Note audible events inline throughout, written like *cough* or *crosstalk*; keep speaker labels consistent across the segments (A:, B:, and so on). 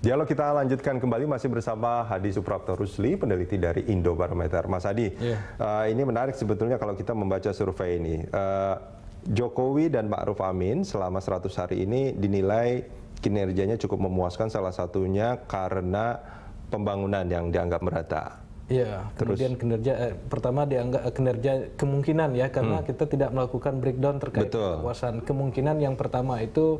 A: Dialog kita lanjutkan kembali masih bersama Hadi Suprapto Rusli, peneliti dari Indo Barometer, Mas Hadi, yeah. Iya. uh, ini menarik sebetulnya kalau kita membaca survei ini. Uh, Jokowi dan Ma'ruf Amin selama 100 hari ini dinilai kinerjanya cukup memuaskan salah satunya karena pembangunan yang dianggap merata.
B: Iya, kemudian Terus, kinerja eh, pertama dianggap eh, kinerja kemungkinan ya karena hmm. kita tidak melakukan breakdown terkait kekuasaan Kemungkinan yang pertama itu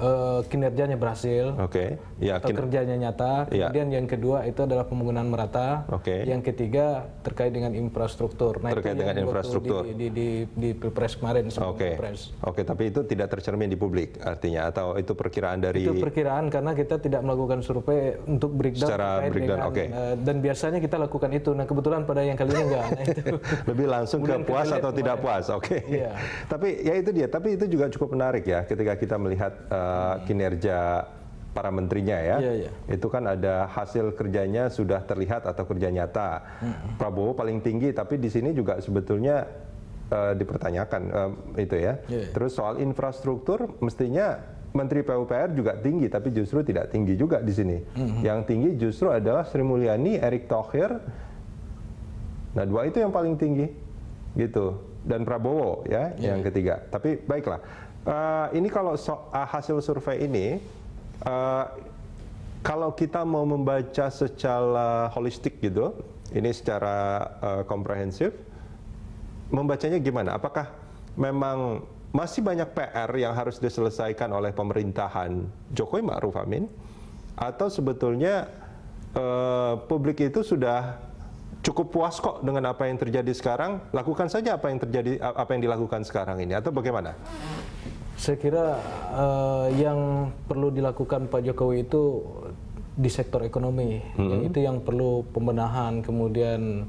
B: Eh, kinerjanya berhasil,
A: okay. ya, atau kerjanya
B: nyata. Iya. Kemudian yang kedua itu adalah pembangunan merata. Okay. Yang ketiga terkait dengan infrastruktur. Nah, terkait dengan infrastruktur
A: di, di, di, di pilpres kemarin. Oke. Okay. Oke, okay, tapi itu tidak tercermin di publik artinya atau itu perkiraan dari. Itu
B: perkiraan karena kita tidak melakukan survei untuk breakdown. Secara breakdown, oke. Okay. Uh, eh, dan biasanya kita lakukan itu. Nah kebetulan pada yang kali ini enggak. Nah, itu. *laughs* Lebih langsung ke puas atau kemarin. tidak
A: puas, oke. Okay. Iya. Yeah. tapi ya itu dia. Tapi itu juga cukup menarik ya ketika kita melihat. Uh, kinerja para menterinya ya. Yeah, yeah. Itu kan ada hasil kerjanya sudah terlihat atau kerja nyata. Mm. Prabowo paling tinggi tapi di sini juga sebetulnya uh, dipertanyakan uh, itu ya. Yeah, yeah. Terus soal infrastruktur mestinya Menteri PUPR juga tinggi tapi justru tidak tinggi juga di sini. Mm -hmm. Yang tinggi justru adalah Sri Mulyani, Erick Thohir. Nah, dua itu yang paling tinggi. Gitu. Dan Prabowo ya yeah. yang iya. ketiga. Tapi baiklah Eh, ini kalau so, uh, hasil survei ini, uh, kalau kita mau membaca secara holistik gitu, ini secara uh, komprehensif, membacanya gimana? Apakah memang masih banyak PR yang harus diselesaikan oleh pemerintahan Jokowi Ma'ruf Amin? Atau sebetulnya uh, publik itu sudah cukup puas kok dengan apa yang terjadi sekarang, lakukan saja apa yang terjadi apa yang dilakukan sekarang ini atau bagaimana?
B: Saya kira uh, yang perlu dilakukan Pak Jokowi itu di sektor ekonomi, mm -hmm. itu yang perlu pembenahan kemudian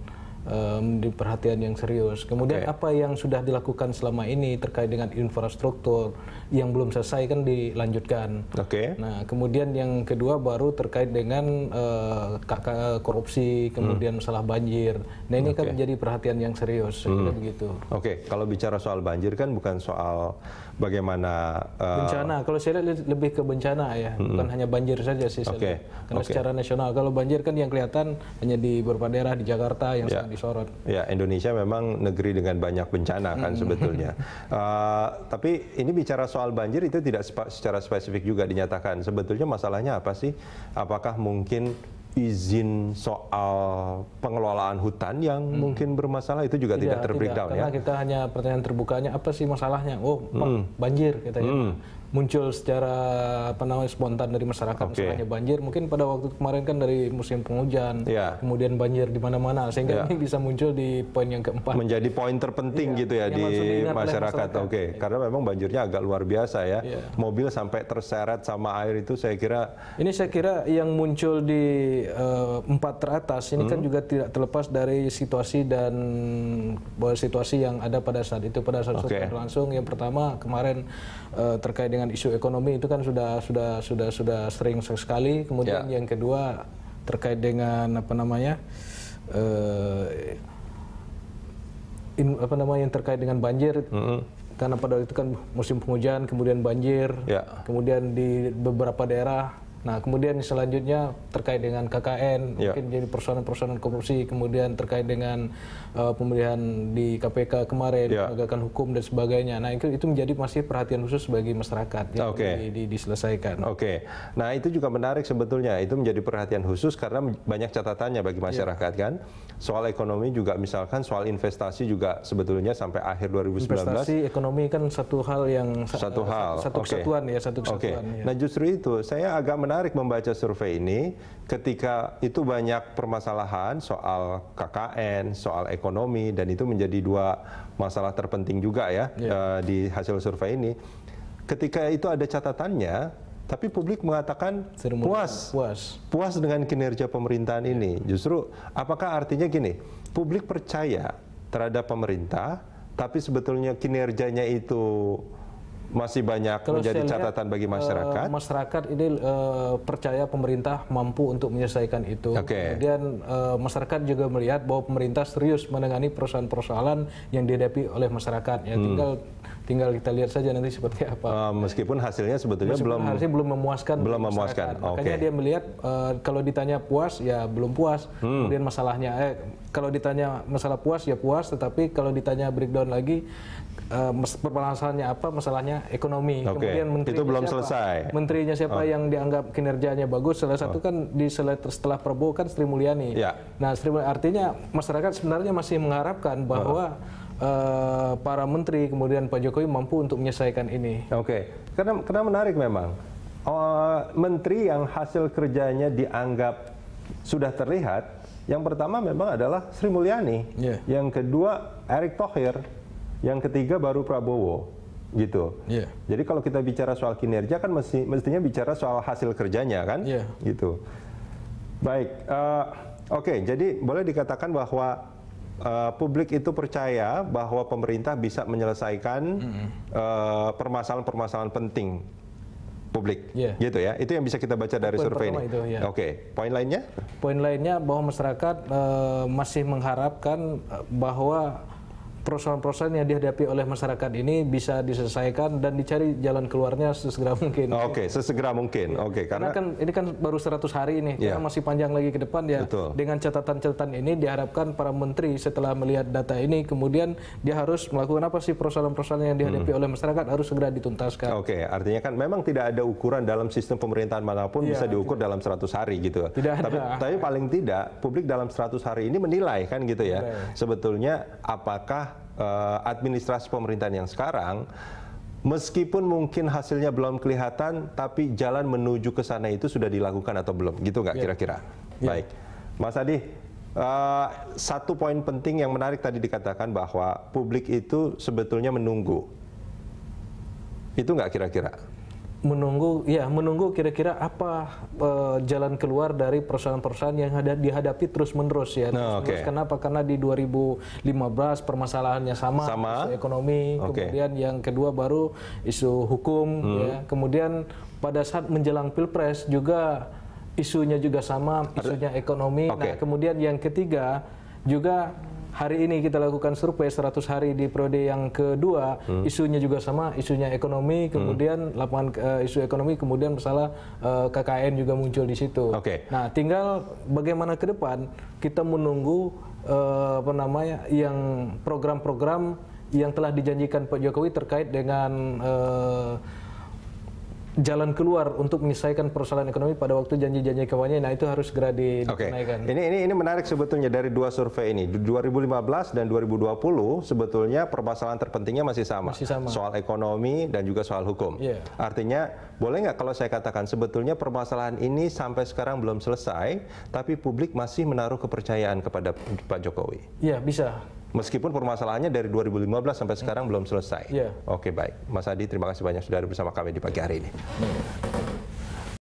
B: um, di perhatian yang serius. Kemudian okay. apa yang sudah dilakukan selama ini terkait dengan infrastruktur yang belum selesai kan dilanjutkan. Oke. Okay. Nah, kemudian yang kedua baru terkait dengan uh, korupsi, kemudian hmm. masalah banjir. Nah, ini okay. kan menjadi perhatian yang serius hmm. begitu.
A: Oke, okay. kalau bicara soal banjir kan bukan soal bagaimana uh... bencana.
B: Kalau saya lihat lebih ke bencana ya, hmm. bukan hanya banjir saja sih Oke. Okay. Karena okay. secara nasional kalau banjir kan yang kelihatan hanya di beberapa daerah di Jakarta yang yeah disorot.
A: Ya, Indonesia memang negeri dengan banyak bencana kan sebetulnya. uh, *laughs* tapi ini bicara soal banjir itu tidak secara spesifik juga dinyatakan. Sebetulnya masalahnya apa sih? Apakah mungkin izin soal pengelolaan hutan yang hmm. mungkin bermasalah itu juga tidak, tidak terbreakdown ya. Karena
B: kita hanya pertanyaan terbukanya apa sih masalahnya? Oh, hmm. banjir kita hmm. ya. Mm muncul secara apa namanya spontan dari masyarakat okay. misalnya banjir mungkin pada waktu kemarin kan dari musim penghujan yeah. kemudian banjir di mana-mana sehingga yeah. ini bisa muncul di poin yang keempat
A: menjadi poin terpenting yeah. gitu ya yang di masyarakat, masyarakat. oke okay. Iya. karena memang banjirnya agak luar biasa ya
B: yeah. mobil sampai terseret sama air itu saya kira ini saya kira yang muncul di uh, empat teratas ini kan hmm. kan juga tidak terlepas dari situasi dan situasi yang ada pada saat itu pada saat okay. langsung yang pertama kemarin uh, terkait dengan dengan isu ekonomi itu kan sudah sudah sudah sudah sering sekali. Kemudian yeah. yang kedua terkait dengan apa namanya uh, in, apa namanya yang terkait dengan banjir. Mm -hmm. Karena pada itu kan musim penghujan, kemudian banjir, yeah. kemudian di beberapa daerah Nah, kemudian selanjutnya terkait dengan KKN, ya. mungkin jadi persoalan-persoalan korupsi, kemudian terkait dengan uh, pemilihan di KPK kemarin, yeah. penegakan hukum dan sebagainya. Nah, itu, itu menjadi masih perhatian khusus bagi masyarakat yang okay. di, di, diselesaikan.
A: Oke. Okay. Nah, itu juga menarik sebetulnya. Itu menjadi perhatian khusus karena banyak catatannya bagi ya. masyarakat ya. kan. Soal ekonomi juga misalkan soal investasi juga sebetulnya sampai akhir 2019. Investasi
B: ekonomi kan satu hal yang satu eh, hal satu, satu okay. kesatuan ya, satu kesatuan. Okay. Ya.
A: Nah, justru itu saya agak menarik membaca survei ini ketika itu banyak permasalahan soal KKN, soal ekonomi dan itu menjadi dua masalah terpenting juga ya yeah. Iya. uh, di hasil survei ini. Ketika itu ada catatannya, tapi publik mengatakan puas, puas, puas dengan kinerja pemerintahan yeah. ini. Iya. Justru apakah artinya gini? Publik percaya terhadap pemerintah, tapi sebetulnya kinerjanya itu masih banyak Kalau menjadi catatan bagi eh, masyarakat. Uh,
B: masyarakat ini uh, percaya pemerintah mampu untuk menyelesaikan itu. Okay. Kemudian uh, masyarakat juga melihat bahwa pemerintah serius menangani persoalan-persoalan yang dihadapi oleh masyarakat. Ya hmm. tinggal Tinggal kita lihat saja nanti seperti apa. Uh,
A: meskipun hasilnya
B: sebetulnya meskipun belum hasilnya belum memuaskan.
A: Belum memuaskan. Okay. Makanya dia
B: melihat uh, kalau ditanya puas ya belum puas. Hmm. Kemudian masalahnya eh kalau ditanya masalah puas ya puas, tetapi kalau ditanya breakdown lagi uh, permasalahannya apa? Masalahnya ekonomi. Okay. Kemudian menteri itu belum siapa? selesai. Menterinya siapa oh. yang dianggap kinerjanya bagus? Salah satu oh. kan di setelah Prabowo kan Sri Mulyani. Yeah. Nah, Sri Mulyani artinya masyarakat sebenarnya masih mengharapkan bahwa oh Eh, para menteri kemudian Pak Jokowi mampu untuk menyelesaikan ini. Oke, okay. karena karena menarik memang uh, menteri yang hasil kerjanya dianggap
A: sudah terlihat. Yang pertama memang adalah Sri Mulyani, yeah. yang kedua Erick Thohir, yang ketiga baru Prabowo gitu. Yeah. Jadi kalau kita bicara soal kinerja kan mesti, mestinya bicara soal hasil kerjanya kan, yeah. gitu. Baik, uh, oke. Okay, jadi boleh dikatakan bahwa uh, publik itu percaya bahwa pemerintah bisa menyelesaikan eh, permasalahan-permasalahan mm -hmm. uh, penting publik, yeah. gitu ya. Itu yang bisa kita baca dari survei ini. ya. Oke, okay.
B: poin lainnya? Poin lainnya bahwa masyarakat uh, masih mengharapkan bahwa persoalan-persoalan yang dihadapi oleh masyarakat ini bisa diselesaikan dan dicari jalan keluarnya sesegera mungkin. Oke, okay,
A: sesegera mungkin. Oke, okay, karena, karena kan
B: ini kan baru 100 hari ini, Ya, karena masih panjang lagi ke depan ya. Betul. Dengan catatan-catatan ini diharapkan para menteri setelah melihat data ini kemudian dia harus melakukan apa sih persoalan-persoalan yang dihadapi hmm. oleh masyarakat harus segera dituntaskan. Oke, okay,
A: artinya kan memang tidak ada ukuran dalam sistem pemerintahan manapun yeah, bisa diukur tidak. dalam 100 hari gitu. Tidak tapi, ada. Tapi paling tidak publik dalam 100 hari ini menilai kan gitu ya. Okay. Sebetulnya apakah uh, administrasi pemerintahan yang sekarang meskipun mungkin hasilnya belum kelihatan, tapi jalan menuju ke sana itu sudah dilakukan atau belum, gitu nggak yeah. kira-kira? Yeah. Baik, Mas Adi, uh, satu poin penting yang menarik tadi dikatakan bahwa publik itu sebetulnya menunggu, itu nggak kira-kira?
B: menunggu ya menunggu kira-kira apa uh, jalan keluar dari perusahaan-perusahaan yang ada dihadapi terus-menerus ya. Nah, Terus, -menerus. Kenapa? Karena di 2015 permasalahannya sama, sama. isu ekonomi, okay. kemudian yang kedua baru isu hukum hmm. ya. Kemudian pada saat menjelang Pilpres juga isunya juga sama, isunya ekonomi. Okay. Nah, kemudian yang ketiga juga hari ini kita lakukan survei 100 hari di periode yang kedua, hmm. isunya juga sama, isunya ekonomi, hmm. kemudian hmm. lapangan uh, isu ekonomi, kemudian masalah uh, eh, KKN juga muncul di situ. Oke. Okay. Nah, tinggal bagaimana ke depan kita menunggu uh, apa namanya yang program-program yang telah dijanjikan Pak Jokowi terkait dengan uh, jalan keluar untuk menyelesaikan persoalan ekonomi pada waktu janji-janji kampanye. Nah, itu harus segera di, okay. dinaikkan. Ini
A: ini ini menarik sebetulnya dari dua survei ini. 2015 dan 2020 sebetulnya permasalahan terpentingnya masih sama. Masih sama. Soal ekonomi dan juga soal hukum. Yeah. Artinya, boleh nggak kalau saya katakan sebetulnya permasalahan ini sampai sekarang belum selesai, tapi publik masih menaruh kepercayaan kepada Pak Jokowi. Iya, yeah, bisa. Meskipun permasalahannya dari 2015 sampai sekarang hmm. belum selesai. Yeah. Oke baik, Mas Adi terima kasih banyak sudah bersama kami di pagi hari ini. Hmm.